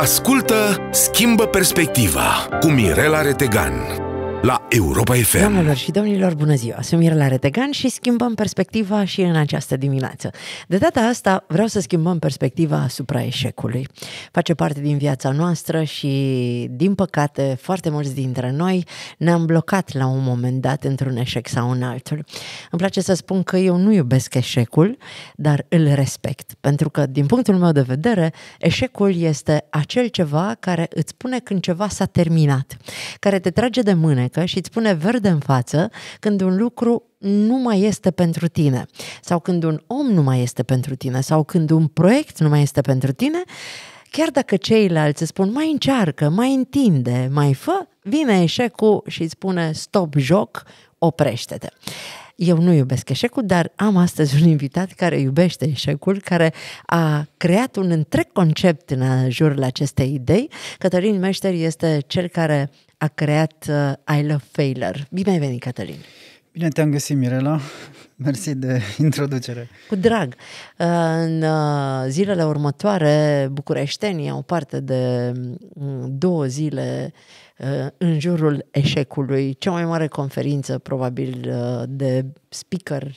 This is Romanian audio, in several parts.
Ascultă Schimbă Perspectiva cu Mirela Retegan la Europa FM. Doamnelor și domnilor, bună ziua! Sunt Mirela Retegan și schimbăm perspectiva și în această dimineață. De data asta vreau să schimbăm perspectiva asupra eșecului. Face parte din viața noastră și, din păcate, foarte mulți dintre noi ne-am blocat la un moment dat într-un eșec sau în altul. Îmi place să spun că eu nu iubesc eșecul, dar îl respect, pentru că, din punctul meu de vedere, eșecul este acel ceva care îți spune când ceva s-a terminat, care te trage de mâne alunecă și îți pune verde în față când un lucru nu mai este pentru tine sau când un om nu mai este pentru tine sau când un proiect nu mai este pentru tine, chiar dacă ceilalți îți spun mai încearcă, mai întinde, mai fă, vine eșecul și îți spune stop joc, oprește-te. Eu nu iubesc eșecul, dar am astăzi un invitat care iubește eșecul, care a creat un întreg concept în jurul acestei idei. Cătălin Meșter este cel care a creat uh, I Love Failure. Bine ai venit, Cătălin! Bine te-am găsit, Mirela! Mersi de introducere! Cu drag! Uh, în uh, zilele următoare, bucureștenii au parte de mm, două zile în jurul eșecului, cea mai mare conferință probabil de speaker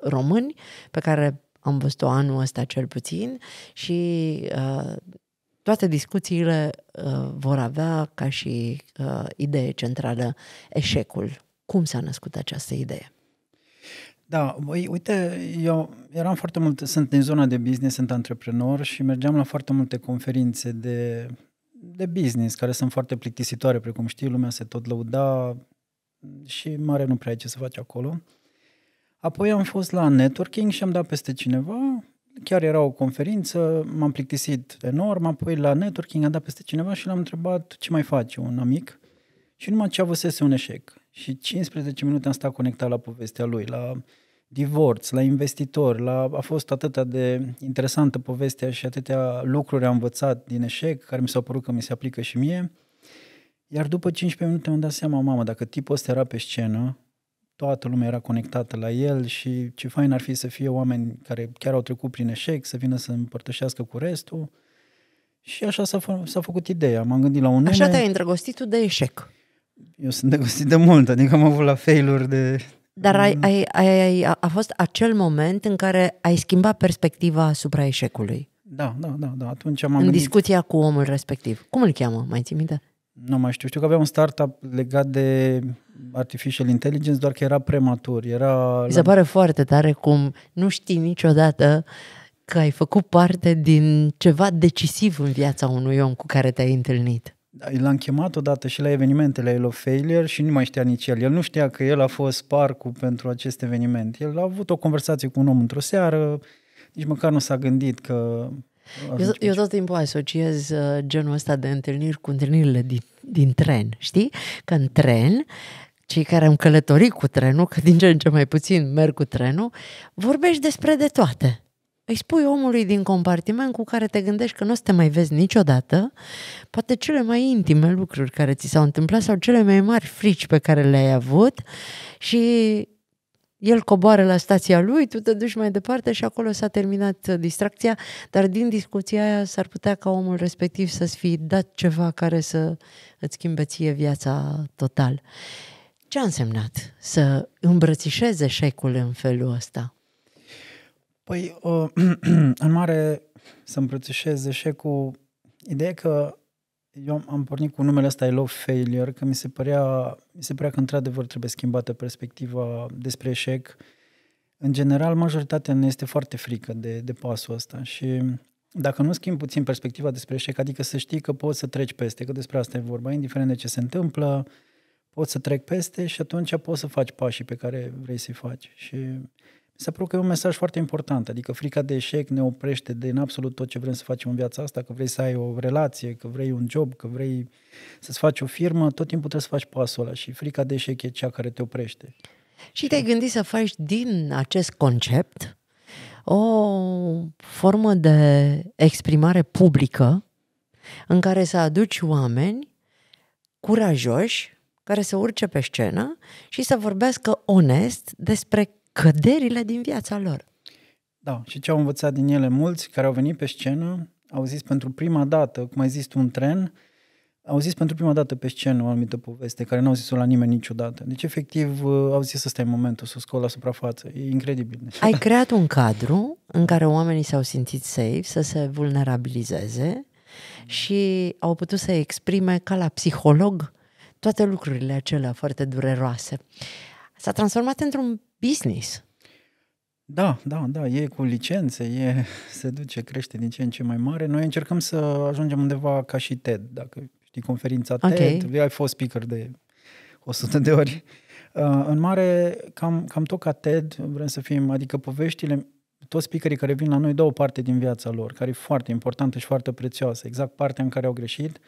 români pe care am văzut-o anul ăsta cel puțin și uh, toate discuțiile uh, vor avea ca și uh, idee centrală eșecul. Cum s-a născut această idee? Da, uite, eu eram foarte mult, sunt în zona de business, sunt antreprenor și mergeam la foarte multe conferințe de, de business, care sunt foarte plictisitoare, precum știi, lumea se tot lăuda și mare nu prea ai ce să faci acolo. Apoi am fost la networking și am dat peste cineva chiar era o conferință, m-am plictisit enorm, apoi la networking am dat peste cineva și l-am întrebat ce mai face un amic și numai ce avusese un eșec. Și 15 minute am stat conectat la povestea lui, la divorț, la investitor, la... a fost atâta de interesantă povestea și atâtea lucruri am învățat din eșec, care mi s-au părut că mi se aplică și mie. Iar după 15 minute am dat seama, mamă, dacă tipul ăsta era pe scenă, toată lumea era conectată la el și ce fain ar fi să fie oameni care chiar au trecut prin eșec, să vină să împărtășească cu restul. Și așa s-a, fă, s-a făcut ideea. M-am gândit la un nume... Așa te-ai îndrăgostit tu de eșec. Eu sunt îndrăgostit de mult, adică am avut la failuri de... Dar ai, mm. ai, ai, ai, a fost acel moment în care ai schimbat perspectiva asupra eșecului. Da, da, da, da. Atunci am În gândit... discuția cu omul respectiv. Cum îl cheamă? Mai ții minte? nu mai știu, știu că avea un startup legat de artificial intelligence, doar că era prematur. Era Mi se la... pare foarte tare cum nu știi niciodată că ai făcut parte din ceva decisiv în viața unui om cu care te-ai întâlnit. L-am chemat odată și la evenimentele Hello Failure și nu mai știa nici el. El nu știa că el a fost parcul pentru acest eveniment. El a avut o conversație cu un om într-o seară, nici măcar nu s-a gândit că eu, eu tot timpul asociez uh, genul ăsta de întâlniri cu întâlnirile din, din tren, știi? Că în tren, cei care am călătorit cu trenul, că din ce în ce mai puțin merg cu trenul, vorbești despre de toate. Îi spui omului din compartiment cu care te gândești că nu o să te mai vezi niciodată, poate cele mai intime lucruri care ți s-au întâmplat sau cele mai mari frici pe care le-ai avut și el coboară la stația lui, tu te duci mai departe și acolo s-a terminat uh, distracția, dar din discuția aia s-ar putea ca omul respectiv să-ți fi dat ceva care să îți schimbe ție viața total. Ce a însemnat să îmbrățișeze eșecul în felul ăsta? Păi, uh, în mare, să îmbrățișeze eșecul, ideea că eu am, am pornit cu numele ăsta I Love Failure, că mi se părea, mi se părea că într-adevăr trebuie schimbată perspectiva despre eșec. În general, majoritatea ne este foarte frică de, de pasul ăsta și dacă nu schimbi puțin perspectiva despre eșec, adică să știi că poți să treci peste, că despre asta e vorba, indiferent de ce se întâmplă, poți să trec peste și atunci poți să faci pașii pe care vrei să-i faci. Și se pare că e un mesaj foarte important, adică frica de eșec ne oprește din absolut tot ce vrem să facem în viața asta, că vrei să ai o relație, că vrei un job, că vrei să-ți faci o firmă, tot timpul trebuie să faci pasul ăla și frica de eșec e cea care te oprește. Și te-ai gândit să faci din acest concept o formă de exprimare publică în care să aduci oameni curajoși care să urce pe scenă și să vorbească onest despre căderile din viața lor. Da, și ce au învățat din ele mulți care au venit pe scenă, au zis pentru prima dată, cum ai zis tu, un tren, au zis pentru prima dată pe scenă o anumită poveste care n-au zis-o la nimeni niciodată. Deci, efectiv, uh, au zis să stai momentul, să scol la suprafață. E incredibil. Ai creat un cadru în care oamenii s-au simțit safe, să se vulnerabilizeze și au putut să exprime ca la psiholog toate lucrurile acelea foarte dureroase. S-a transformat într-un business. Da, da, da, e cu licențe, e, se duce, crește din ce în ce mai mare. Noi încercăm să ajungem undeva ca și TED, dacă știi conferința okay. TED, ai fost speaker de 100 de ori. Uh, în mare, cam, cam tot ca TED, vrem să fim, adică poveștile, toți speakerii care vin la noi dau o parte din viața lor, care e foarte importantă și foarte prețioasă, exact partea în care au greșit,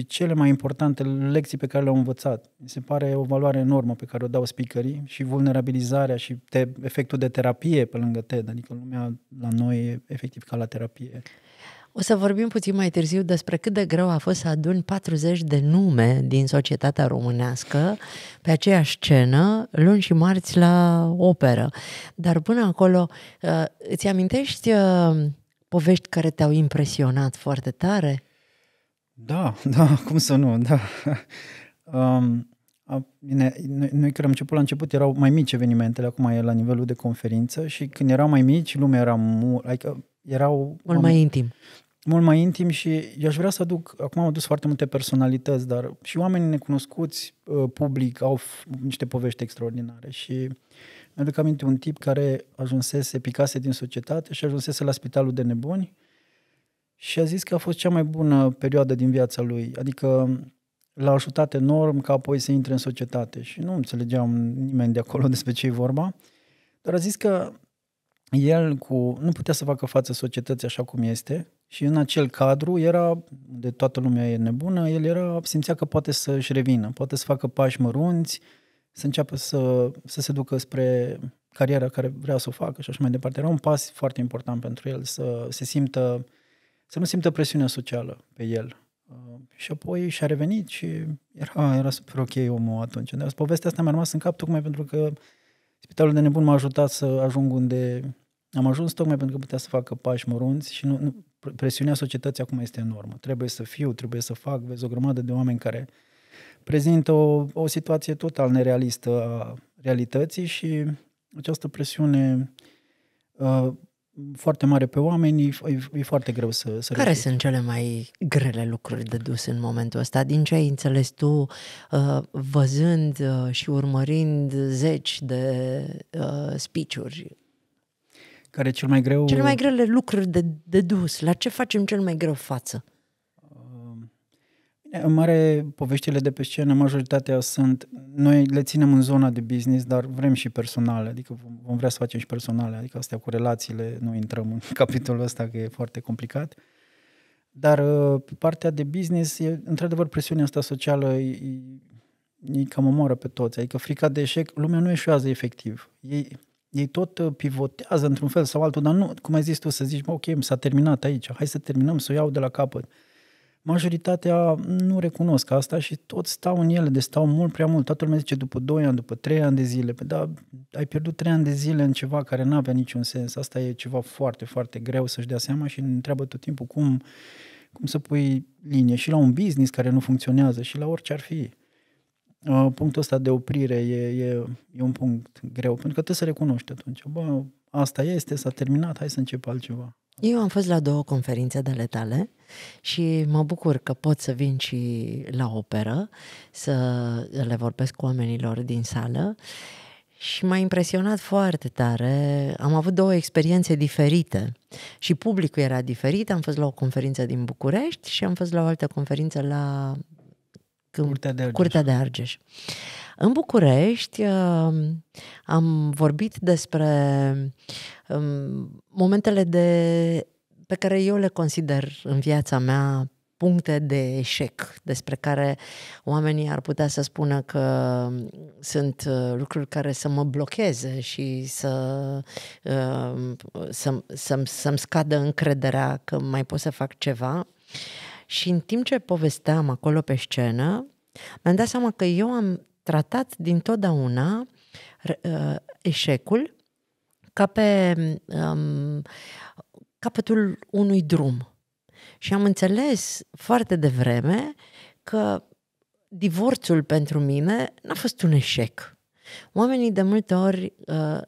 și cele mai importante lecții pe care le-au învățat. Mi se pare o valoare enormă pe care o dau speakerii și vulnerabilizarea și te, efectul de terapie pe lângă TED, adică lumea la noi e efectiv ca la terapie. O să vorbim puțin mai târziu despre cât de greu a fost să adun 40 de nume din societatea românească pe aceeași scenă, luni și marți la operă. Dar până acolo, uh, îți amintești uh, povești care te-au impresionat foarte tare? Da, da, cum să nu, da. um, a, bine, noi, noi care am început la început erau mai mici evenimentele, acum e la nivelul de conferință și când erau mai mici, lumea era mult, adică erau... Mult mai intim. Mult mai intim și eu aș vrea să aduc, acum am adus foarte multe personalități, dar și oamenii necunoscuți uh, public au niște povești extraordinare și mi-aduc aminte un tip care ajunsese, picase din societate și ajunsese la spitalul de nebuni și a zis că a fost cea mai bună perioadă din viața lui. Adică l-a ajutat enorm ca apoi să intre în societate și nu înțelegeam nimeni de acolo despre ce e vorba, dar a zis că el cu, nu putea să facă față societății așa cum este și în acel cadru era, de toată lumea e nebună, el era, simțea că poate să-și revină, poate să facă pași mărunți, să înceapă să, să se ducă spre cariera care vrea să o facă și așa mai departe. Era un pas foarte important pentru el să se simtă să nu simtă presiunea socială pe el. Uh, și apoi și-a revenit și era, era super ok omul atunci. Dar povestea asta mi-a rămas în cap tocmai pentru că Spitalul de Nebun m-a ajutat să ajung unde am ajuns tocmai pentru că putea să facă pași mărunți și nu, nu, presiunea societății acum este enormă. Trebuie să fiu, trebuie să fac, vezi o grămadă de oameni care prezintă o, o situație total nerealistă a realității și această presiune uh, foarte mare pe oameni, e, e foarte greu să, să Care rezist. sunt cele mai grele lucruri de dus în momentul ăsta? Din ce ai înțeles tu, uh, văzând uh, și urmărind zeci de uh, speech-uri? Care cel mai greu... Cele mai grele lucruri de, de dus, la ce facem cel mai greu față? În mare, poveștile de pe scenă, majoritatea sunt, noi le ținem în zona de business, dar vrem și personale, adică vom vrea să facem și personale, adică astea cu relațiile, nu intrăm în capitolul ăsta că e foarte complicat. Dar uh, pe partea de business, e, într-adevăr, presiunea asta socială e, e cam omoară pe toți, adică frica de eșec, lumea nu eșuează efectiv. Ei, ei tot uh, pivotează într-un fel sau altul, dar nu, cum ai zis tu, să zici, ok, s-a terminat aici, hai să terminăm, să o iau de la capăt majoritatea nu recunosc asta și toți stau în ele, de deci stau mult prea mult. Toată lumea zice după 2 ani, după 3 ani de zile. Păi da, ai pierdut 3 ani de zile în ceva care nu avea niciun sens. Asta e ceva foarte, foarte greu să-și dea seama și ne întreabă tot timpul cum, cum să pui linie și la un business care nu funcționează și la orice ar fi. Uh, punctul ăsta de oprire e, e, e un punct greu, pentru că trebuie să recunoști atunci. Bă, asta este, s-a terminat, hai să încep altceva. Eu am fost la două conferințe de ale tale și mă bucur că pot să vin și la operă, să le vorbesc cu oamenilor din sală și m-a impresionat foarte tare. Am avut două experiențe diferite și publicul era diferit. Am fost la o conferință din București și am fost la o altă conferință la Curtea de Argeș. Curtea de Argeș. În București um, am vorbit despre um, momentele de pe care eu le consider în viața mea puncte de eșec despre care oamenii ar putea să spună că sunt uh, lucruri care să mă blocheze și să, uh, să, să, să-mi scadă încrederea că mai pot să fac ceva. Și în timp ce povesteam acolo pe scenă, mi-am dat seama că eu am tratat dintotdeauna uh, eșecul ca pe um, capătul unui drum. Și am înțeles foarte devreme că divorțul pentru mine n-a fost un eșec. Oamenii de multe ori uh,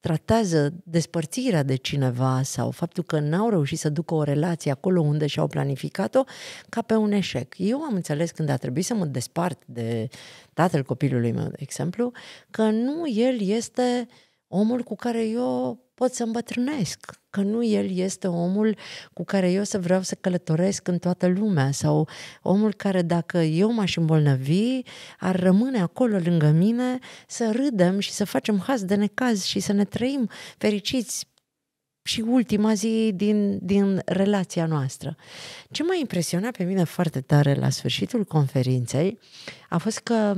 tratează despărțirea de cineva sau faptul că n-au reușit să ducă o relație acolo unde și-au planificat-o ca pe un eșec. Eu am înțeles când a trebuit să mă despart de tatăl copilului meu, de exemplu, că nu el este omul cu care eu pot să îmbătrânesc, că nu el este omul cu care eu să vreau să călătoresc în toată lumea sau omul care dacă eu m-aș îmbolnăvi ar rămâne acolo lângă mine să râdem și să facem haz de necaz și să ne trăim fericiți și ultima zi din, din relația noastră. Ce m-a impresionat pe mine foarte tare la sfârșitul conferinței a fost că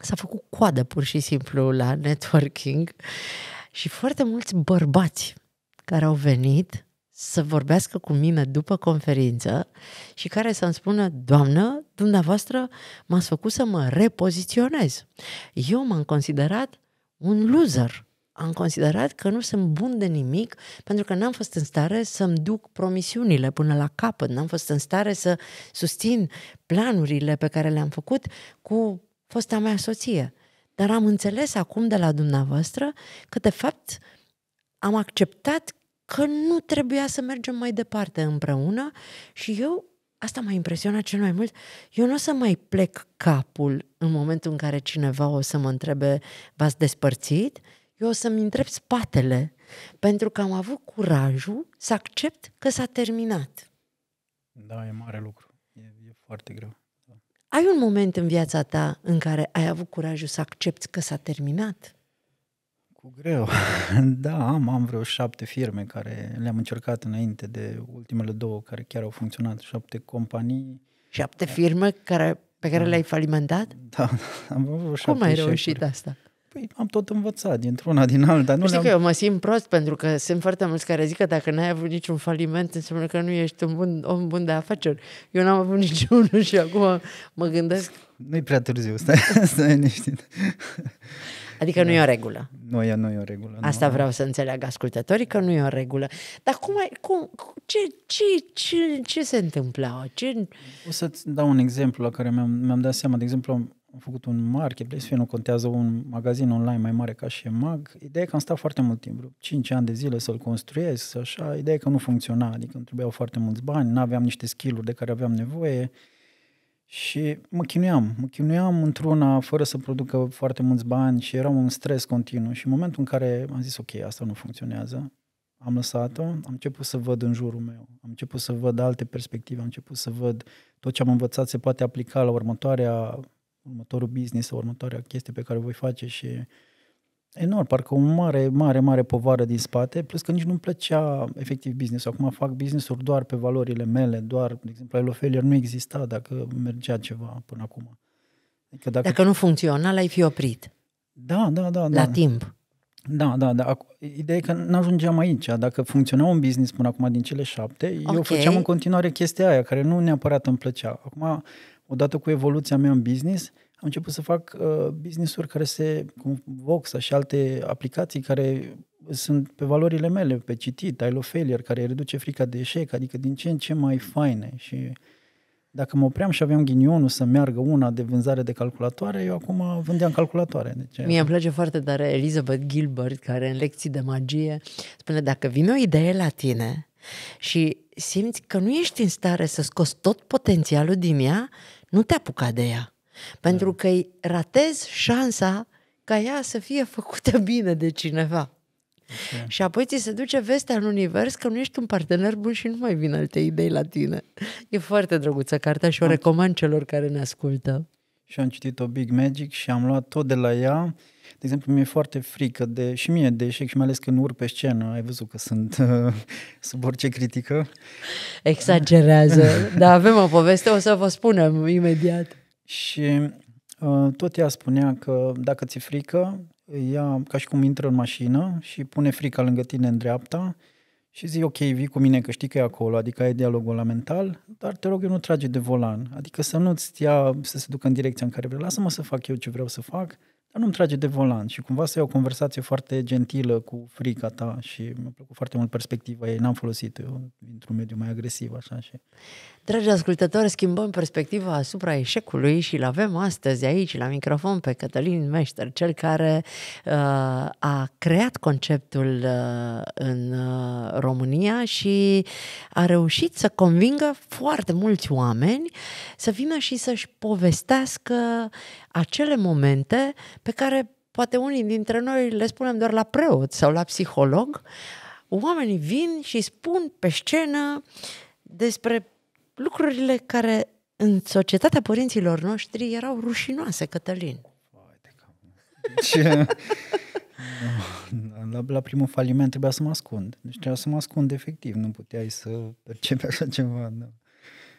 s-a făcut coadă pur și simplu la networking și foarte mulți bărbați care au venit să vorbească cu mine după conferință și care să-mi spună, Doamnă, dumneavoastră m-ați făcut să mă repoziționez. Eu m-am considerat un loser. Am considerat că nu sunt bun de nimic pentru că n-am fost în stare să-mi duc promisiunile până la capăt, n-am fost în stare să susțin planurile pe care le-am făcut cu fosta mea soție. Dar am înțeles acum de la dumneavoastră că, de fapt, am acceptat că nu trebuia să mergem mai departe împreună și eu, asta m-a impresionat cel mai mult, eu nu o să mai plec capul în momentul în care cineva o să mă întrebe v-ați despărțit, eu o să-mi întreb spatele, pentru că am avut curajul să accept că s-a terminat. Da, e mare lucru. E, e foarte greu. Ai un moment în viața ta în care ai avut curajul să accepti că s-a terminat? Cu greu. Da, am, am vreo șapte firme care le-am încercat înainte de ultimele două care chiar au funcționat. Șapte companii. Șapte firme care, pe care da. le-ai falimentat? Da, da am avut șapte Cum ai reușit asta? Păi am tot învățat dintr-una din alta. Nu Știi că eu mă simt prost pentru că sunt foarte mulți care zic că dacă n-ai avut niciun faliment înseamnă că nu ești un bun, om bun de afaceri. Eu n-am avut niciunul și acum mă gândesc... Nu-i prea târziu, stai, stai liniștit. Adică da. nu e o regulă. Nu e, nu e o regulă. Asta nu. vreau să înțeleagă ascultătorii că nu e o regulă. Dar cum ai, cum, ce, ce, ce, ce se întâmplă? Ce... O să-ți dau un exemplu la care mi-am, mi-am dat seama. De exemplu, am făcut un marketplace, fie nu contează un magazin online mai mare ca și mag. Ideea e că am stat foarte mult timp, 5 ani de zile să-l construiesc, așa. Ideea e că nu funcționa, adică îmi trebuiau foarte mulți bani, nu aveam niște skill-uri de care aveam nevoie și mă chinuiam. Mă chinuiam într-una fără să producă foarte mulți bani și eram un stres continuu. Și în momentul în care am zis, ok, asta nu funcționează, am lăsat-o, am început să văd în jurul meu, am început să văd alte perspective, am început să văd tot ce am învățat se poate aplica la următoarea următorul business sau următoarea chestie pe care o voi face și enorm, parcă o mare, mare, mare povară din spate, plus că nici nu-mi plăcea efectiv business Acum fac business-uri doar pe valorile mele, doar, de exemplu, la Elofelier nu exista dacă mergea ceva până acum. Adică dacă, dacă nu funcționa, l-ai fi oprit. Da, da, da. da. La da. timp. Da, da, da. Ideea e că nu ajungeam aici. Dacă funcționa un business până acum din cele șapte, okay. eu făceam în continuare chestia aia, care nu neapărat îmi plăcea. Acum odată cu evoluția mea în business, am început să fac uh, business-uri care se, cum Vox și alte aplicații care sunt pe valorile mele, pe citit, I love failure, care reduce frica de eșec, adică din ce în ce mai faine și dacă mă opream și aveam ghinionul să meargă una de vânzare de calculatoare, eu acum vândeam calculatoare. Deci... Mie îmi place foarte tare Elizabeth Gilbert, care în lecții de magie spune, dacă vine o idee la tine și simți că nu ești în stare să scoți tot potențialul din ea, nu te apuca de ea. Pentru da. că îi ratezi șansa ca ea să fie făcută bine de cineva. Okay. Și apoi ți se duce vestea în univers că nu ești un partener bun și nu mai vin alte idei la tine. E foarte drăguță cartea și o recomand celor care ne ascultă. Și am citit-o Big Magic și am luat tot de la ea de exemplu, mi-e foarte frică de, și mie de eșec și mai ales când urc pe scenă. Ai văzut că sunt uh, sub orice critică. Exagerează, dar avem o poveste, o să vă spunem imediat. Și uh, tot ea spunea că dacă ți-e frică, ea ca și cum intră în mașină și pune frica lângă tine în dreapta și zi, ok, vii cu mine că știi că e acolo, adică ai dialogul la mental, dar te rog eu nu trage de volan, adică să nu-ți ia să se ducă în direcția în care vrei, lasă-mă să fac eu ce vreau să fac, dar nu-mi trage de volan și cumva să iau o conversație foarte gentilă cu frica ta și mi-a plăcut foarte mult perspectiva ei, n-am folosit eu într-un mediu mai agresiv așa și... Dragi ascultători, schimbăm perspectiva asupra eșecului și îl avem astăzi aici, la microfon, pe Cătălin Meșter, cel care uh, a creat conceptul uh, în uh, România și a reușit să convingă foarte mulți oameni să vină și să-și povestească acele momente pe care poate unii dintre noi le spunem doar la preot sau la psiholog, oamenii vin și spun pe scenă despre lucrurile care în societatea părinților noștri erau rușinoase, Cătălin. Deci, la, la primul faliment trebuia să mă ascund. Deci trebuia să mă ascund efectiv, nu puteai să percepi așa ceva. Da.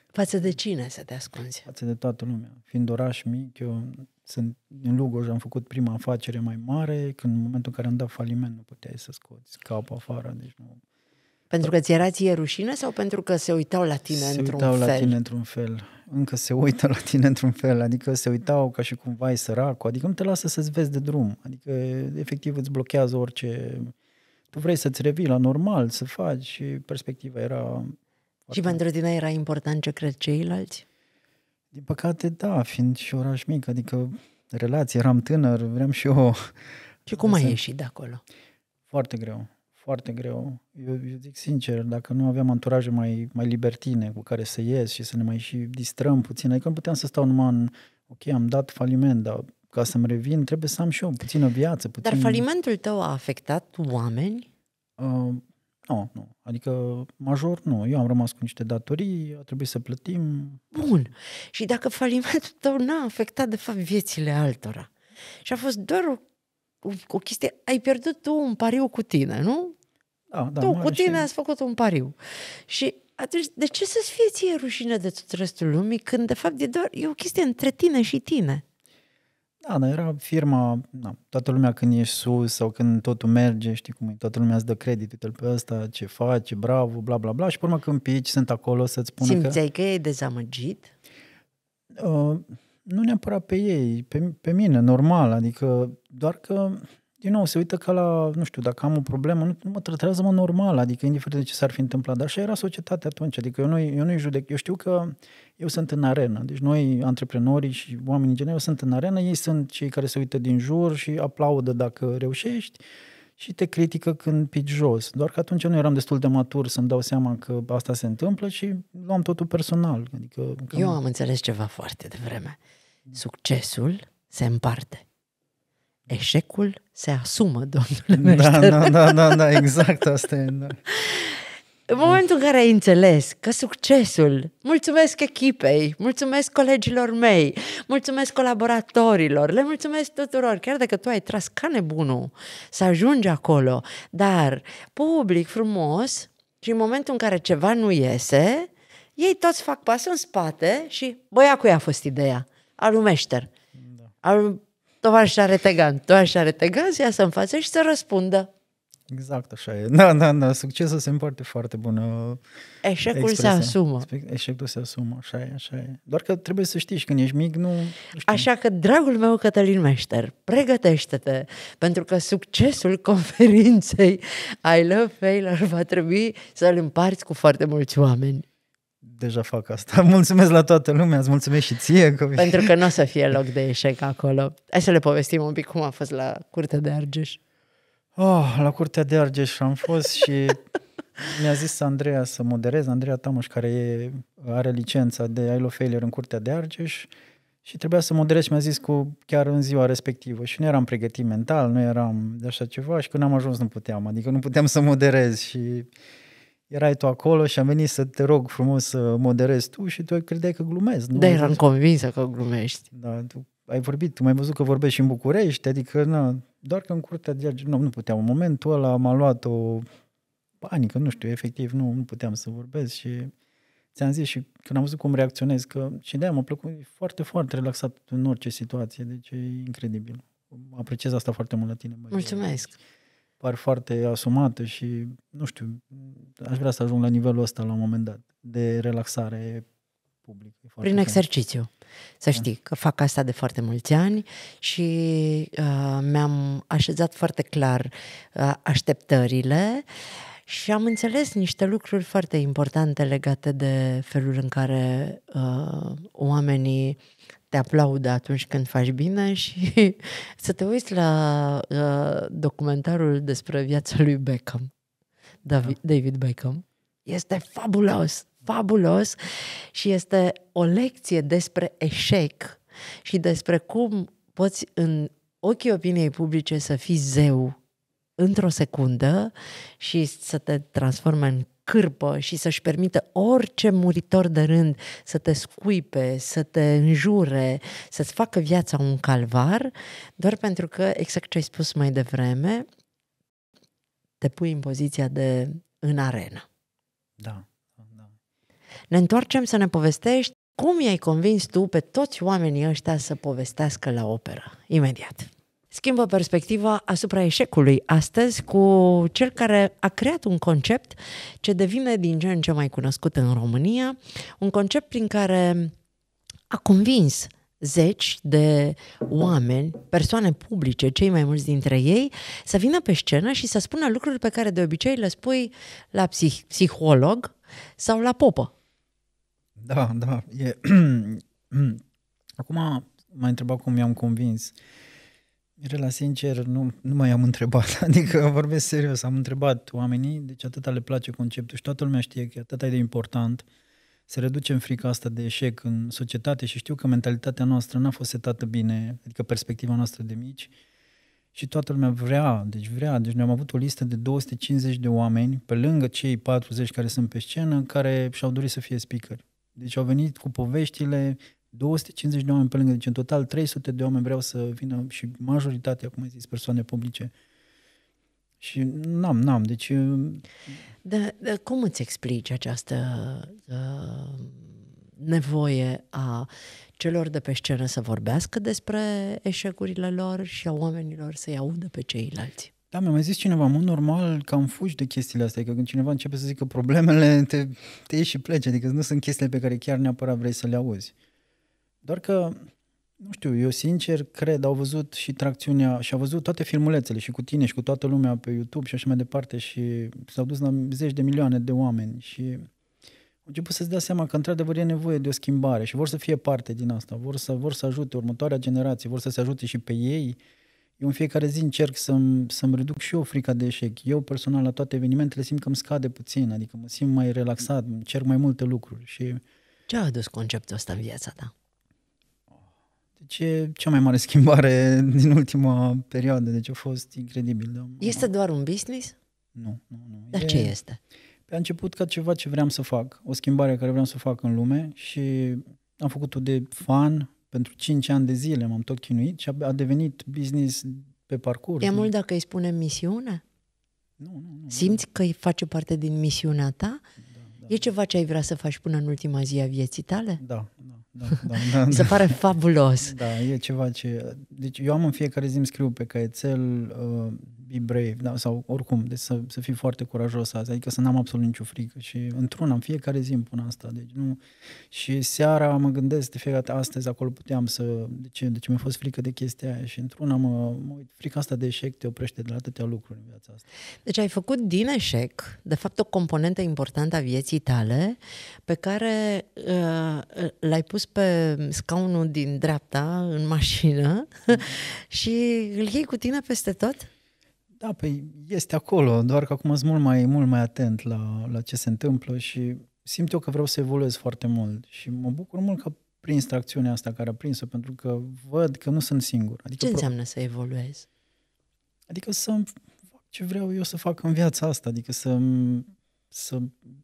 Față de cine să te ascunzi? Față de toată lumea. Fiind oraș mic, eu sunt în Lugoj, am făcut prima afacere mai mare, când în momentul în care am dat faliment nu puteai să scoți capul afară, deci nu... Pentru că ți era ție rușine sau pentru că se uitau la tine se într-un fel? Se uitau la tine într-un fel. Încă se uită la tine într-un fel. Adică se uitau ca și cumva e săracul. Adică nu te lasă să-ți vezi de drum. Adică efectiv îți blochează orice... Tu vrei să-ți revii la normal, să faci și perspectiva era... Și pentru tine era important ce cred ceilalți? Din păcate, da, fiind și oraș mic, adică relație, eram tânăr, vreau și eu... Și cum ai ieșit de acolo? Foarte greu foarte greu. Eu, eu zic sincer, dacă nu aveam anturaje mai, mai libertine cu care să ies și să ne mai și distrăm puțin, adică nu puteam să stau numai în, ok, am dat faliment, dar ca să-mi revin trebuie să am și eu puțină viață. Puțin... Dar falimentul tău a afectat oameni? Uh, nu, nu. Adică major nu. Eu am rămas cu niște datorii, a trebuit să plătim. Bun. Și dacă falimentul tău n-a afectat de fapt viețile altora și a fost doar o, o, o chestie, ai pierdut tu un pariu cu tine, nu? Da, da, tu cu tine ați făcut un pariu. Și atunci, de ce să-ți fie ție rușine de tot restul lumii când, de fapt, e, doar, e o chestie între tine și tine? Da, dar era firma, da, toată lumea când ești sus sau când totul merge, știi cum e, toată lumea îți dă credit, uite pe ăsta, ce faci, bravo, bla, bla, bla, și pe urmă când pici, sunt acolo să-ți spună Simțeai că... că e dezamăgit? Uh, nu neapărat pe ei, pe, pe mine, normal, adică doar că din nou, se uită ca la, nu știu, dacă am o problemă, nu, mă tratează mă normal, adică indiferent de ce s-ar fi întâmplat. Dar așa era societatea atunci, adică eu nu, eu nu judec. Eu știu că eu sunt în arenă, deci noi, antreprenorii și oamenii în general, sunt în arenă, ei sunt cei care se uită din jur și aplaudă dacă reușești și te critică când pici jos. Doar că atunci nu eram destul de matur să-mi dau seama că asta se întâmplă și luam totul personal. Adică, cam... Eu am înțeles ceva foarte devreme. Succesul se împarte eșecul se asumă, domnule da, da, da, da, da, exact asta e. Da. În momentul în care ai înțeles că succesul, mulțumesc echipei, mulțumesc colegilor mei, mulțumesc colaboratorilor, le mulțumesc tuturor, chiar dacă tu ai tras ca nebunul să ajungi acolo, dar public, frumos, și în momentul în care ceva nu iese, ei toți fac pasul în spate și băia cu ea a fost ideea, al lui Meșter, da. al tovarășa Retegan, tovarășa Retegan să iasă în față și să răspundă. Exact așa e. Da, da, da, succesul se împarte foarte bună. Uh, eșecul expresia. se asumă. Eșecul se asumă, așa e, așa e. Doar că trebuie să știi și când ești mic, nu... Știi. Așa că, dragul meu Cătălin Meșter, pregătește-te, pentru că succesul conferinței I Love Failure va trebui să-l împarți cu foarte mulți oameni deja fac asta. Mulțumesc la toată lumea, îți mulțumesc și ție. Că... Pentru că nu o să fie loc de eșec acolo. Hai să le povestim un pic cum a fost la Curtea de Argeș. Oh, la Curtea de Argeș am fost și mi-a zis Andreea să moderez, Andreea Tamoș, care e, are licența de I Love Failure în Curtea de Argeș și trebuia să moderez și mi-a zis cu chiar în ziua respectivă și nu eram pregătit mental, nu eram de așa ceva și când am ajuns nu puteam, adică nu puteam să moderez și erai tu acolo și am venit să te rog frumos să moderezi tu și tu credeai că glumezi. da, eram convinsă că glumești. Da, tu ai vorbit, tu m-ai văzut că vorbești și în București, adică na, doar că în curtea de nu, nu puteam. În momentul ăla m-a luat o panică, nu știu, efectiv nu, nu puteam să vorbesc și ți-am zis și când am văzut cum reacționez, că și de-aia m-a plăcut, e foarte, foarte relaxat în orice situație, deci e incredibil. Apreciez asta foarte mult la tine. Mulțumesc! Eu par foarte asumată și, nu știu, aș vrea să ajung la nivelul ăsta la un moment dat, de relaxare publică. Prin exercițiu. Să da. știi că fac asta de foarte mulți ani și uh, mi-am așezat foarte clar uh, așteptările și am înțeles niște lucruri foarte importante legate de felul în care uh, oamenii te aplaudă atunci când faci bine și să te uiți la uh, documentarul despre viața lui Beckham, David, da. David Beckham. Este fabulos, fabulos și este o lecție despre eșec și despre cum poți în ochii opiniei publice să fii zeu într-o secundă și să te transforme în cârpă și să-și permită orice muritor de rând să te scuipe, să te înjure, să-ți facă viața un calvar, doar pentru că, exact ce ai spus mai devreme, te pui în poziția de în arenă. Da. da. Ne întoarcem să ne povestești cum i-ai convins tu pe toți oamenii ăștia să povestească la operă, imediat schimbă perspectiva asupra eșecului astăzi cu cel care a creat un concept ce devine din ce în ce mai cunoscut în România, un concept prin care a convins zeci de oameni, persoane publice, cei mai mulți dintre ei, să vină pe scenă și să spună lucruri pe care de obicei le spui la psih- psiholog sau la popă. Da, da. E... Acum m-ai întrebat cum i-am convins. Uh, Mirela, sincer, nu, nu mai am întrebat, adică vorbesc serios, am întrebat oamenii, deci atâta le place conceptul și toată lumea știe că atâta e de important să reducem frica asta de eșec în societate și știu că mentalitatea noastră n-a fost setată bine, adică perspectiva noastră de mici și toată lumea vrea, deci vrea, deci noi am avut o listă de 250 de oameni pe lângă cei 40 care sunt pe scenă care și-au dorit să fie speaker. Deci au venit cu poveștile, 250 de oameni pe lângă, deci în total 300 de oameni vreau să vină și majoritatea, cum ai zis, persoane publice. Și n-am, n-am, deci... Dar uh, da. cum îți explici această uh, nevoie a celor de pe scenă să vorbească despre eșecurile lor și a oamenilor să-i audă pe ceilalți? Da, mi-a mai zis cineva, mă, normal că am fugi de chestiile astea, că când cineva începe să zică problemele, te, te ieși și pleci, adică nu sunt chestiile pe care chiar neapărat vrei să le auzi. Uh, doar că, nu știu, eu sincer cred, au văzut și tracțiunea și au văzut toate filmulețele și cu tine și cu toată lumea pe YouTube și așa mai departe și s-au dus la zeci de milioane de oameni și au început să-ți dea seama că într-adevăr e nevoie de o schimbare și vor să fie parte din asta, vor să, vor să ajute următoarea generație, vor să se ajute și pe ei. Eu în fiecare zi încerc să-mi, să-mi reduc și eu frica de eșec. Eu personal la toate evenimentele simt că îmi scade puțin, adică mă simt mai relaxat, încerc mai multe lucruri și... Ce a adus conceptul ăsta în viața ta? Deci e cea mai mare schimbare din ultima perioadă, deci a fost incredibil. Da? Este doar un business? Nu, nu, nu. Dar e... ce este? Pe a început ca ceva ce vreau să fac, o schimbare care vreau să fac în lume și am făcut-o de fan pentru 5 ani de zile, m-am tot chinuit și a devenit business pe parcurs. E mult dacă îi spune misiunea? Nu, nu, nu. Simți că îi face parte din misiunea ta? Da, da. E ceva ce ai vrea să faci până în ultima zi a vieții tale? Da, da da, da, da, Mi se da. pare fabulos. Da, e ceva ce... Deci eu am în fiecare zi îmi scriu pe caietel uh, be brave da, sau oricum, deci să, să fii foarte curajos azi, adică să n-am absolut nicio frică și într-una, în fiecare zi îmi pun asta. Deci nu... Și seara mă gândesc de fiecare dată, astăzi acolo puteam să... De ce, de ce mi-a fost frică de chestia aia și într-una mă, mă uit, frica asta de eșec te oprește de la atâtea lucruri în viața asta. Deci ai făcut din eșec, de fapt, o componentă importantă a vieții tale pe care uh, l-ai pus pe scaunul din dreapta în mașină mm. și îl iei cu tine peste tot? Da, păi este acolo, doar că acum sunt mult mai, mult mai atent la, la ce se întâmplă și simt eu că vreau să evoluez foarte mult și mă bucur mult că prins tracțiunea asta care a prins-o, pentru că văd că nu sunt singur. Adică ce pro... înseamnă să evoluez. Adică să fac ce vreau eu să fac în viața asta, adică să să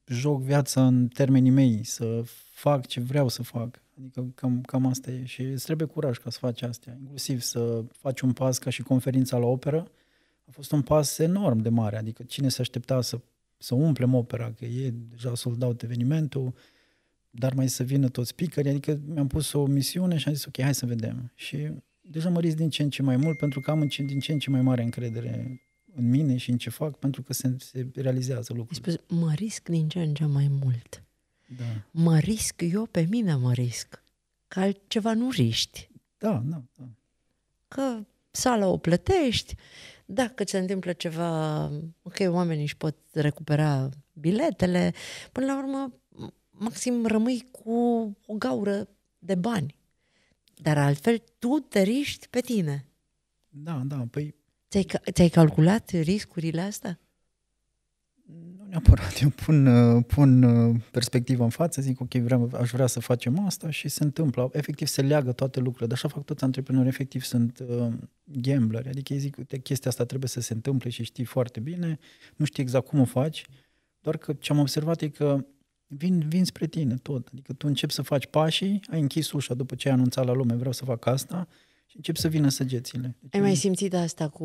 joc viața în termenii mei, să fac ce vreau să fac. Adică cam, cam asta e și îți trebuie curaj ca să faci astea, inclusiv să faci un pas ca și conferința la operă, a fost un pas enorm de mare. Adică cine se aștepta să, să umplem opera, că e deja sold out evenimentul, dar mai să vină toți speakerii, adică mi-am pus o misiune și am zis ok, hai să vedem. Și deja mă risc din ce în ce mai mult pentru că am din ce în ce mai mare încredere în mine și în ce fac, pentru că se, se realizează lucrurile. Spus, mă risc din ce în ce mai mult. Da. Mă risc, eu pe mine mă risc. Că altceva nu riști. Da, da, da. Că sala o plătești, dacă se întâmplă ceva, ok, oamenii își pot recupera biletele, până la urmă, maxim rămâi cu o gaură de bani. Dar altfel, tu te riști pe tine. Da, da, păi... Ți-ai, ți-ai calculat riscurile astea? nu neapărat, eu pun, uh, pun uh, perspectiva în față, zic, ok, vreau, aș vrea să facem asta și se întâmplă. Efectiv se leagă toate lucrurile, dar așa fac toți antreprenori, efectiv sunt uh, gambleri, adică ei zic, uite, chestia asta trebuie să se întâmple și știi foarte bine, nu știi exact cum o faci, doar că ce am observat e că vin, vin spre tine tot, adică tu începi să faci pașii, ai închis ușa după ce ai anunțat la lume, vreau să fac asta, încep să vină săgețile. Deci Ai mai simțit asta cu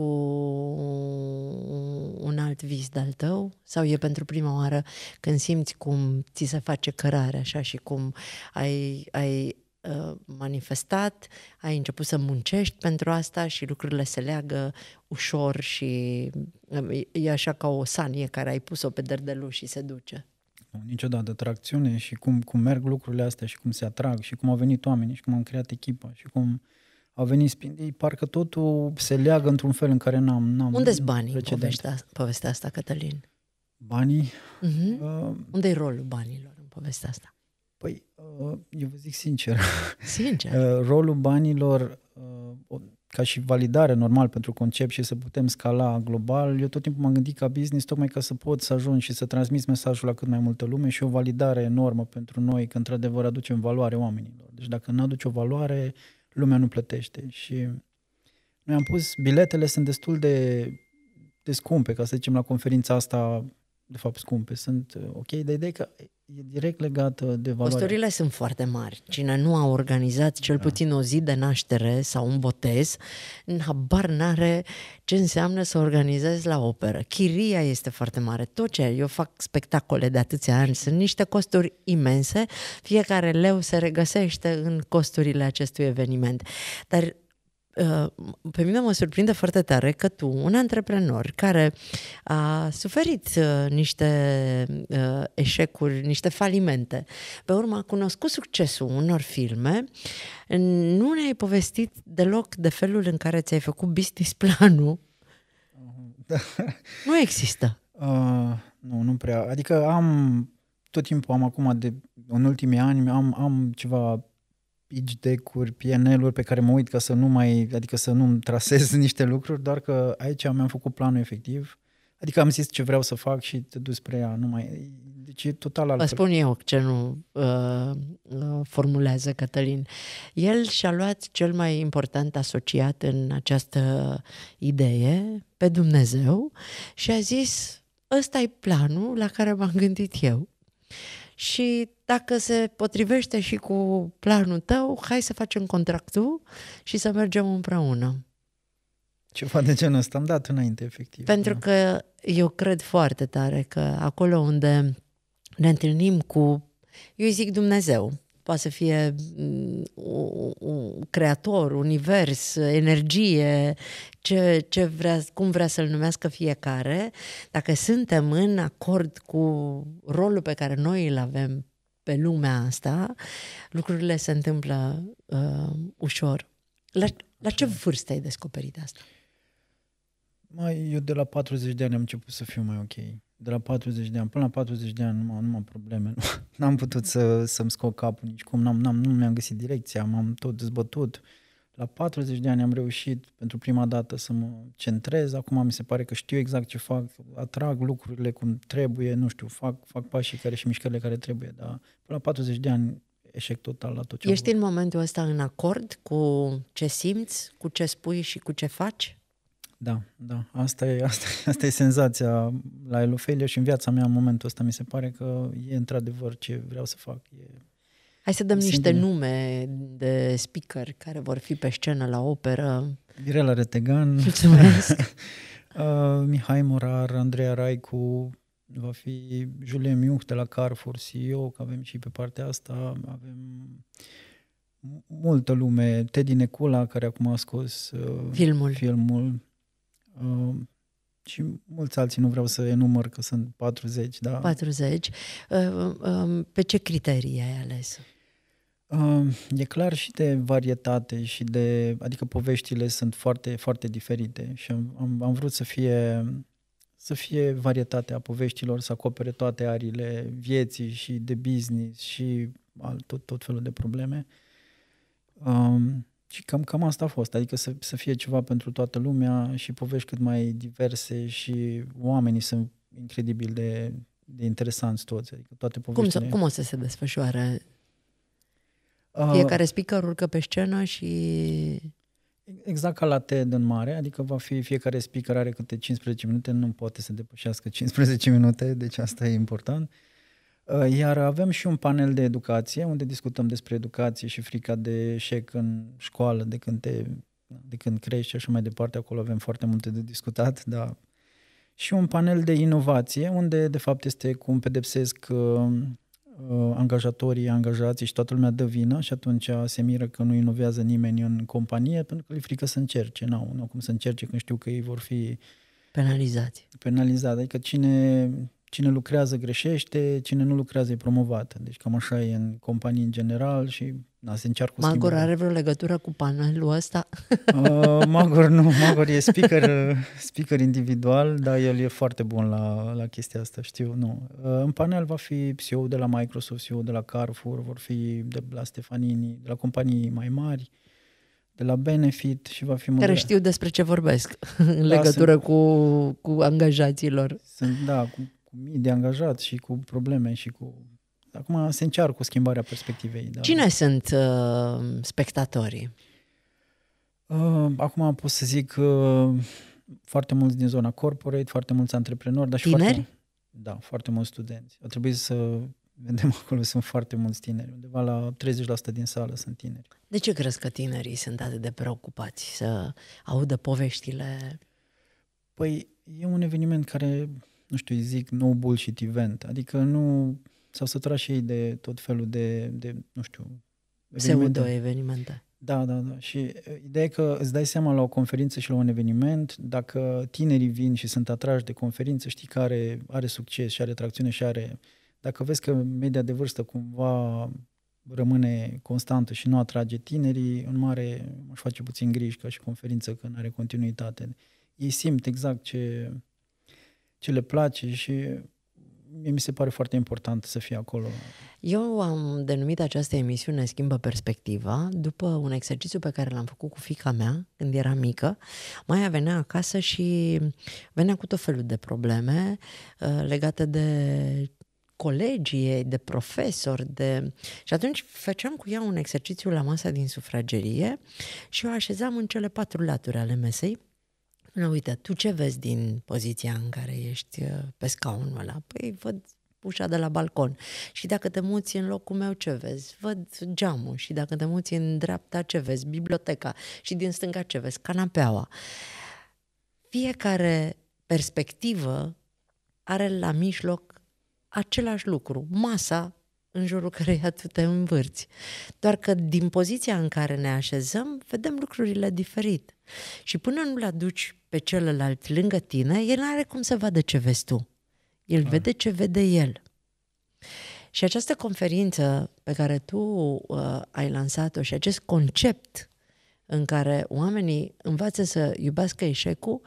un alt vis de-al tău? Sau e pentru prima oară când simți cum ți se face cărare așa și cum ai, ai uh, manifestat, ai început să muncești pentru asta și lucrurile se leagă ușor și um, e așa ca o sanie care ai pus-o pe derdelu și se duce. Nu, niciodată tracțiune și cum, cum merg lucrurile astea și cum se atrag și cum au venit oamenii și cum am creat echipa și cum au venit spindii, parcă totul se leagă într-un fel în care n-am... n-am Unde-s banii povestea, povestea asta, Cătălin? Banii? Uh-huh. Uh, Unde-i rolul banilor în povestea asta? Păi, uh, eu vă zic sincer. Sincer? Uh, rolul banilor, uh, ca și validare normal pentru concept și să putem scala global, eu tot timpul m-am gândit ca business tocmai ca să pot să ajung și să transmit mesajul la cât mai multă lume și o validare enormă pentru noi, că într-adevăr aducem valoare oamenilor. Deci dacă nu aduci o valoare, lumea nu plătește. Și noi am pus, biletele sunt destul de, de scumpe, ca să zicem la conferința asta, de fapt scumpe, sunt uh, ok, dar ideea că e direct legată de valoare. Costurile sunt foarte mari. Cine nu a organizat cel da. puțin o zi de naștere sau un botez, habar n-are ce înseamnă să organizezi la operă. Chiria este foarte mare. Tot ce eu fac spectacole de atâția ani sunt niște costuri imense. Fiecare leu se regăsește în costurile acestui eveniment. Dar Uh, pe mine mă surprinde foarte tare că tu, un antreprenor care a suferit uh, niște uh, eșecuri, niște falimente, pe urmă a cunoscut succesul unor filme, nu ne-ai povestit deloc de felul în care ți-ai făcut business planul. Da. Nu există. Uh, nu, nu prea. Adică am, tot timpul am acum, de, în ultimii ani, am, am ceva pitch deck-uri, PNL-uri pe care mă uit ca să nu mai, adică să nu-mi trasez niște lucruri, doar că aici mi-am făcut planul efectiv. Adică am zis ce vreau să fac și te duci spre ea, nu mai... Deci e total altfel. Vă spun eu ce nu uh, uh, formulează Cătălin. El și-a luat cel mai important asociat în această idee, pe Dumnezeu, și a zis, ăsta e planul la care m-am gândit eu. Și dacă se potrivește și cu planul tău, hai să facem contractul și să mergem împreună. Ceva de genul ăsta am dat înainte, efectiv. Pentru da. că eu cred foarte tare că acolo unde ne întâlnim cu, eu zic Dumnezeu, poate să fie mm, un creator, univers, energie, ce, ce vrea, cum vrea să-l numească fiecare, dacă suntem în acord cu rolul pe care noi îl avem pe lumea asta, lucrurile se întâmplă uh, ușor. La, la ce vârstă ai descoperit asta? Mai, eu de la 40 de ani am început să fiu mai ok. De la 40 de ani până la 40 de ani nu, am probleme. N-am putut să, să-mi scot capul nici cum, n-am, n-am, nu mi-am găsit direcția, m-am tot dezbătut. Uh, la 40 de ani am reușit pentru prima dată să mă centrez, acum mi se pare că știu exact ce fac, atrag lucrurile cum trebuie, nu știu, fac, fac pașii care și mișcările care trebuie, dar până la 40 de ani eșec total la tot ce Ești în momentul ăsta în acord cu ce simți, cu ce spui și cu ce faci? Da, da. Asta e, asta, asta e senzația la Elofelia și în viața mea în momentul ăsta mi se pare că e într-adevăr ce vreau să fac. E Hai să dăm niște nume de speaker care vor fi pe scenă la operă. Virela Retegan. Mulțumesc. uh, Mihai Morar, Andreea Raicu, va fi Julien Miuch de la Carrefour CEO, că avem și pe partea asta, avem multă lume, Teddy Necula, care acum a scos uh, filmul, filmul. Uh, și mulți alții, nu vreau să enumăr că sunt 40, da. 40. Pe ce criterii ai ales? Um, e clar și de varietate și de, adică poveștile sunt foarte, foarte diferite și am, am, vrut să fie, să fie varietatea poveștilor, să acopere toate arile vieții și de business și tot, tot felul de probleme. Um, și cam, cam asta a fost, adică să, să fie ceva pentru toată lumea și povești cât mai diverse și oamenii sunt incredibil de, de interesanți toți, adică toate cum, Cum, cum o să se desfășoare? Uh, Fiecare speaker urcă pe scenă și... Exact ca la TED în mare, adică va fi fiecare speaker are câte 15 minute, nu poate să depășească 15 minute, deci asta e important. Uh, Uh, iar avem și un panel de educație, unde discutăm despre educație și frica de eșec în școală, de când, te, de când crești și așa mai departe. Acolo avem foarte multe de discutat, da și un panel de inovație, unde de fapt este cum pedepsesc uh, uh, angajatorii, angajații și toată lumea dă vină și atunci se miră că nu inovează nimeni în companie pentru că le frică să încerce. Nu, nu cum să încerce când știu că ei vor fi penalizați. Penalizați. Adică cine cine lucrează greșește, cine nu lucrează e promovat, Deci cam așa e în companii în general și da, se încearcă Magor schimbarea. are vreo legătură cu panelul ăsta? Uh, Magor nu, Magor e speaker, speaker individual, dar el e foarte bun la, la chestia asta, știu. Nu. Uh, în panel va fi CEO de la Microsoft, CEO de la Carrefour, vor fi de la Stefanini, de la companii mai mari, de la Benefit și va fi... Mândrea. Care știu despre ce vorbesc în da, legătură sunt, cu, cu angajaților. Sunt, da, cu cu mii de angajați și cu probleme și cu... Acum se încearcă cu schimbarea perspectivei. Dar... Cine sunt uh, spectatorii? Uh, acum pot să zic uh, foarte mulți din zona corporate, foarte mulți antreprenori, dar și tineri? Foarte, da, foarte mulți studenți. A trebuit să vedem acolo, sunt foarte mulți tineri. Undeva la 30% din sală sunt tineri. De ce crezi că tinerii sunt atât de preocupați să audă poveștile? Păi e un eveniment care nu știu, îi zic no bullshit event, adică nu s-au săturat și ei de tot felul de, de nu știu, evenimente. Pseudo-evenimente. Da, da, da. Și uh, ideea e că îți dai seama la o conferință și la un eveniment, dacă tinerii vin și sunt atrași de conferință, știi că are, are succes și are tracțiune și are... Dacă vezi că media de vârstă cumva rămâne constantă și nu atrage tinerii, în mare își face puțin griji ca și conferință că nu are continuitate. Ei simt exact ce, ce le place și mie mi se pare foarte important să fie acolo. Eu am denumit această emisiune Schimbă perspectiva după un exercițiu pe care l-am făcut cu fica mea când era mică. Maia venea acasă și venea cu tot felul de probleme uh, legate de colegii, de profesori, de... Și atunci făceam cu ea un exercițiu la masa din sufragerie și o așezam în cele patru laturi ale mesei nu, uite, tu ce vezi din poziția în care ești uh, pe scaunul ăla? Păi văd ușa de la balcon. Și dacă te muți în locul meu, ce vezi? Văd geamul. Și dacă te muți în dreapta, ce vezi? Biblioteca. Și din stânga, ce vezi? Canapeaua. Fiecare perspectivă are la mijloc același lucru. Masa în jurul căreia tu te învârți. Doar că din poziția în care ne așezăm, vedem lucrurile diferit. Și până nu le aduci pe celălalt lângă tine, el nu are cum să vadă ce vezi tu. El ah. vede ce vede el. Și această conferință pe care tu uh, ai lansat-o și acest concept în care oamenii învață să iubească eșecul,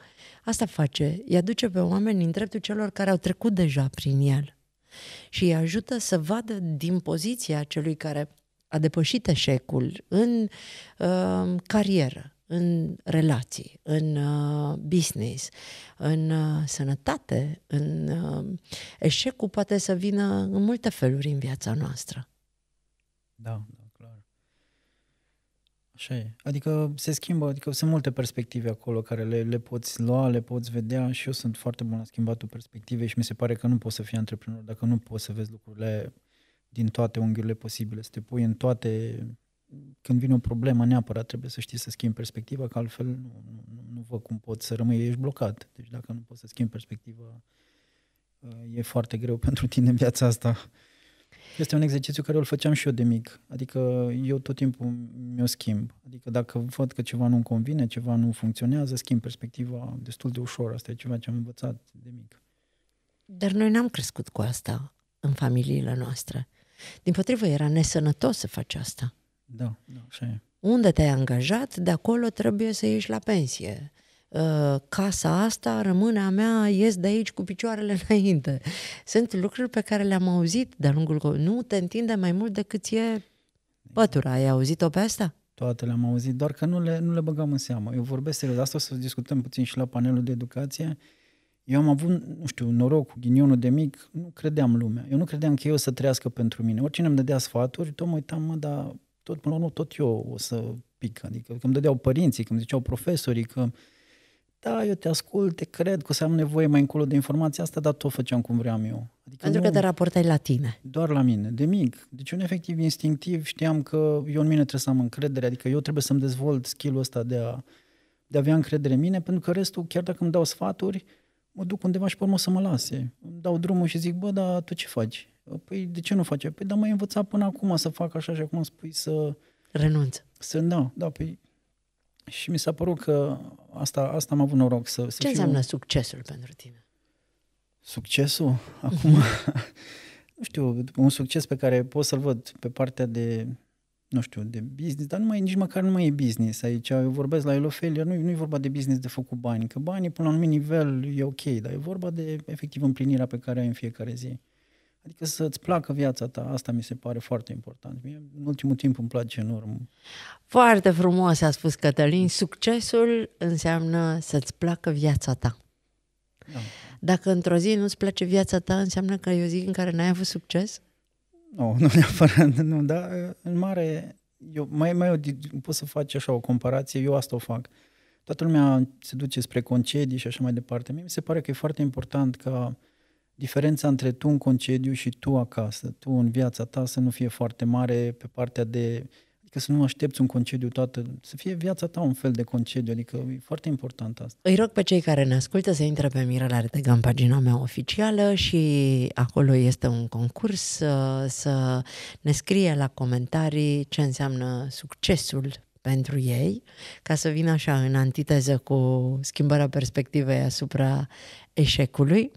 asta face, îi aduce pe oameni în dreptul celor care au trecut deja prin el și îi ajută să vadă din poziția celui care a depășit eșecul în uh, carieră, în relații, în uh, business, în uh, sănătate, în uh, eșecul poate să vină în multe feluri în viața noastră. Da, da, clar. Așa e. Adică se schimbă, adică sunt multe perspective acolo care le, le poți lua, le poți vedea și eu sunt foarte bun la schimbatul perspective și mi se pare că nu poți să fii antreprenor dacă nu poți să vezi lucrurile din toate unghiurile posibile, să te pui în toate când vine o problemă neapărat trebuie să știi să schimbi perspectiva, că altfel nu, nu, nu văd cum poți să rămâi, ești blocat. Deci dacă nu poți să schimbi perspectiva, e foarte greu pentru tine în viața asta. Este un exercițiu care îl făceam și eu de mic. Adică eu tot timpul mi-o schimb. Adică dacă văd că ceva nu-mi convine, ceva nu funcționează, schimb perspectiva destul de ușor. Asta e ceva ce am învățat de mic. Dar noi n-am crescut cu asta în familiile noastre. Din potrivă, era nesănătos să faci asta. Da, da, așa e. Unde te-ai angajat, de acolo trebuie să ieși la pensie. Uh, casa asta rămâne a mea, ies de aici cu picioarele înainte. Sunt lucruri pe care le-am auzit de-a lungul... Nu te întinde mai mult decât e pătura. Ai auzit-o pe asta? toate le-am auzit, doar că nu le, nu le băgam în seamă. Eu vorbesc serios, asta o să discutăm puțin și la panelul de educație. Eu am avut, nu știu, noroc cu ghinionul de mic, nu credeam lumea. Eu nu credeam că eu o să trăiască pentru mine. Oricine îmi dădea sfaturi, tot mă uitam, mă, dar tot până la urmă, tot eu o să pic. Adică când îmi dădeau părinții, când ziceau profesorii că da, eu te ascult, te cred că o să am nevoie mai încolo de informația asta, dar tot făceam cum vreau eu. Adică Pentru nu, că te raportai la tine. Doar la mine, de mic. Deci un efectiv instinctiv știam că eu în mine trebuie să am încredere, adică eu trebuie să-mi dezvolt skill-ul ăsta de a, de a avea încredere în mine, pentru că restul, chiar dacă îmi dau sfaturi, mă duc undeva și pe urmă să mă lase. Îmi dau drumul și zic, bă, dar tu ce faci? Păi de ce nu face? Păi dar m-ai învățat până acum să fac așa și acum spui să... Renunț. Să, da, da, păi... Și mi s-a părut că asta, asta am avut noroc să, să Ce fiu... înseamnă succesul pentru tine? Succesul? Acum, nu știu, un succes pe care pot să-l văd pe partea de, nu știu, de business, dar nu mai, nici măcar nu mai e business aici. Eu vorbesc la el Elofelia, nu, nu e vorba de business de făcut bani, că banii până la un anumit nivel e ok, dar e vorba de efectiv împlinirea pe care ai în fiecare zi. Adică să-ți placă viața ta, asta mi se pare foarte important. Mie, în ultimul timp îmi place enorm. Foarte frumos a spus Cătălin, succesul înseamnă să-ți placă viața ta. Da. Dacă într-o zi nu-ți place viața ta, înseamnă că e o zi în care n-ai avut succes? Nu, nu neapărat, nu, dar în mare, eu, mai, mai pot să faci așa o comparație, eu asta o fac. Toată lumea se duce spre concedii și așa mai departe. Mie mi se pare că e foarte important ca diferența între tu în concediu și tu acasă, tu în viața ta să nu fie foarte mare pe partea de că adică să nu aștepți un concediu toată, să fie viața ta un fel de concediu, adică e foarte important asta. Îi rog pe cei care ne ascultă să intre pe Mirela Retega în pagina mea oficială și acolo este un concurs să, să ne scrie la comentarii ce înseamnă succesul pentru ei, ca să vină așa în antiteză cu schimbarea perspectivei asupra eșecului.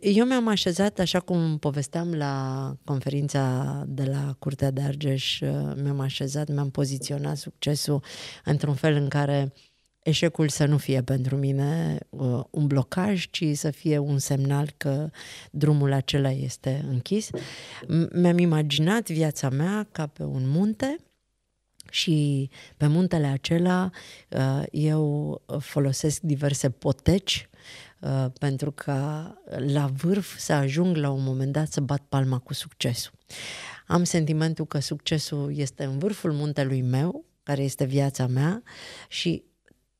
Eu mi-am așezat, așa cum povesteam la conferința de la Curtea de Argeș, mi-am așezat, mi-am poziționat succesul într-un fel în care eșecul să nu fie pentru mine uh, un blocaj, ci să fie un semnal că drumul acela este închis. Mi-am imaginat viața mea ca pe un munte și pe muntele acela uh, eu folosesc diverse poteci Uh, pentru că la vârf să ajung la un moment dat să bat palma cu succesul. Am sentimentul că succesul este în vârful muntelui meu, care este viața mea și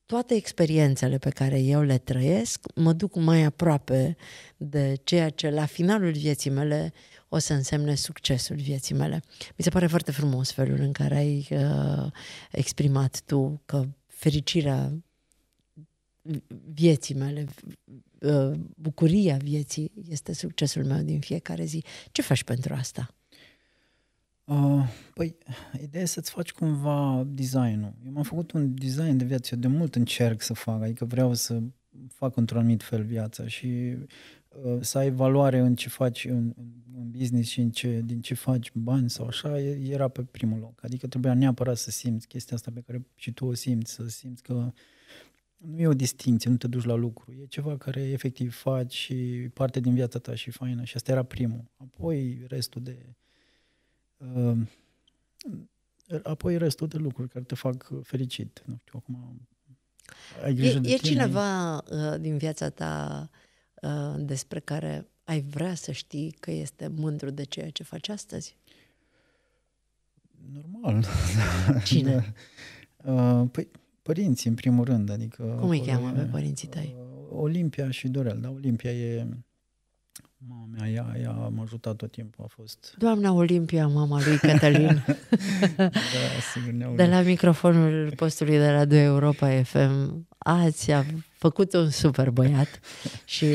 toate experiențele pe care eu le trăiesc mă duc mai aproape de ceea ce la finalul vieții mele o să însemne succesul vieții mele. Mi se pare foarte frumos felul în care ai uh, exprimat tu că fericirea vieții mele, uh, bucuria vieții este succesul meu din fiecare zi. Ce faci pentru asta? Uh, păi, ideea e să-ți faci cumva designul. Eu m-am făcut un design de viață, eu de mult încerc să fac, adică vreau să fac într-un anumit fel viața și uh, să ai valoare în ce faci în, în business și în ce, din ce faci bani sau așa, era pe primul loc. Adică trebuia neapărat să simți chestia asta pe care și tu o simți, să simți că uh, nu e o distinție, nu te duci la lucru, e ceva care efectiv faci și parte din viața ta și faină și asta era primul. Apoi restul de uh, apoi restul de lucruri care te fac fericit. Nu știu, acum ai grijă e, de e tine. cineva uh, din viața ta uh, despre care ai vrea să știi că este mândru de ceea ce faci astăzi? Normal. Cine? Da. uh, păi Părinții, în primul rând, adică... Cum îi cheamă pe părinții tăi? Uh, Olimpia și Dorel, Da, Olimpia e... Mama mea, ea, ea m-a ajutat tot timpul, a fost... Doamna Olimpia, mama lui Cătălin. da, sigur, De la microfonul postului de la 2 Europa FM ați făcut un super băiat și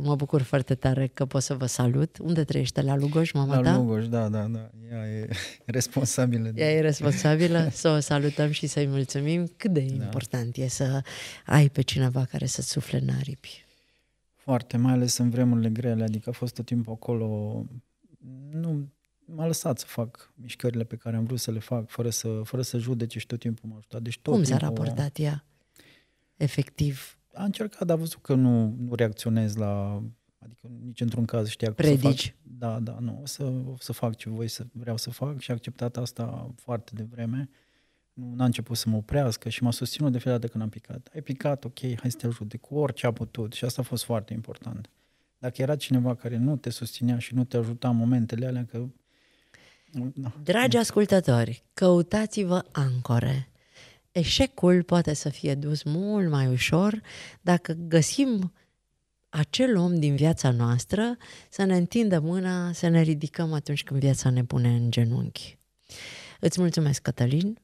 mă bucur foarte tare că pot să vă salut. Unde trăiește? La Lugoj, mama la ta? Lugoj, da, da, da. Ea e responsabilă. Ea e responsabilă. să o salutăm și să-i mulțumim. Cât de da. important e să ai pe cineva care să-ți sufle în aripi. Foarte, mai ales în vremurile grele, adică a fost tot timpul acolo, nu, m-a lăsat să fac mișcările pe care am vrut să le fac, fără să, fără să judece și tot timpul m-a ajutat. Deci tot Cum s-a raportat ea? efectiv. A încercat, dar a văzut că nu, nu reacționez la... Adică nici într-un caz știa că Predici. Să fac, da, da, nu, o să, o să fac ce voi să vreau să fac și a acceptat asta foarte devreme. Nu a început să mă oprească și m-a susținut de fiecare dată când am picat. Ai picat, ok, hai să te ajut cu orice a putut și asta a fost foarte important. Dacă era cineva care nu te susținea și nu te ajuta în momentele alea, că Dragi ascultători, căutați-vă ancore eșecul poate să fie dus mult mai ușor dacă găsim acel om din viața noastră să ne întindă mâna, să ne ridicăm atunci când viața ne pune în genunchi. Îți mulțumesc, Cătălin.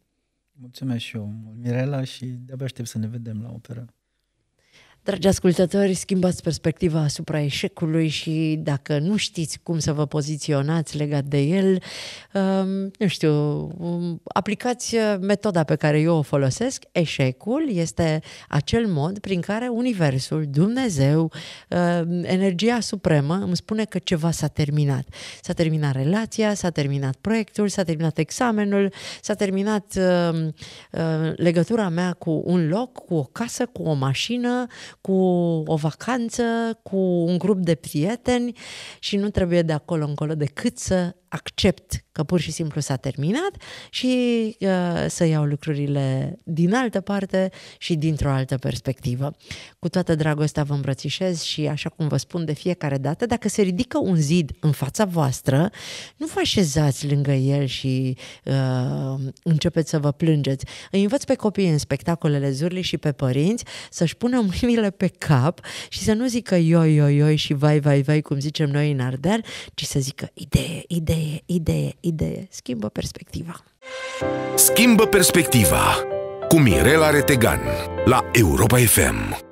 Mulțumesc și eu, Mirela, și de-abia aștept să ne vedem la operă. Dragi ascultători, schimbați perspectiva asupra eșecului și dacă nu știți cum să vă poziționați legat de el, um, nu știu, um, aplicați uh, metoda pe care eu o folosesc. Eșecul este acel mod prin care Universul, Dumnezeu, um, energia supremă îmi spune că ceva s-a terminat. S-a terminat relația, s-a terminat proiectul, s-a terminat examenul, s-a terminat uh, legătura mea cu un loc, cu o casă, cu o mașină, cu o vacanță, cu un grup de prieteni și nu trebuie de acolo încolo decât să accept că pur și simplu s-a terminat și uh, să iau lucrurile din altă parte și dintr-o altă perspectivă. Cu toată dragostea vă îmbrățișez și așa cum vă spun de fiecare dată, dacă se ridică un zid în fața voastră, nu vă așezați lângă el și uh, începeți să vă plângeți. Îi învăț pe copii în spectacolele Zurli și pe părinți să-și pună mâinile pe cap și să nu zică ioi, ioi, ioi și vai, vai, vai, cum zicem noi în Ardeal, ci să zică idee, idee, idee, idee, idee. Schimbă perspectiva. Schimbă perspectiva cu Mirela Retegan la Europa FM.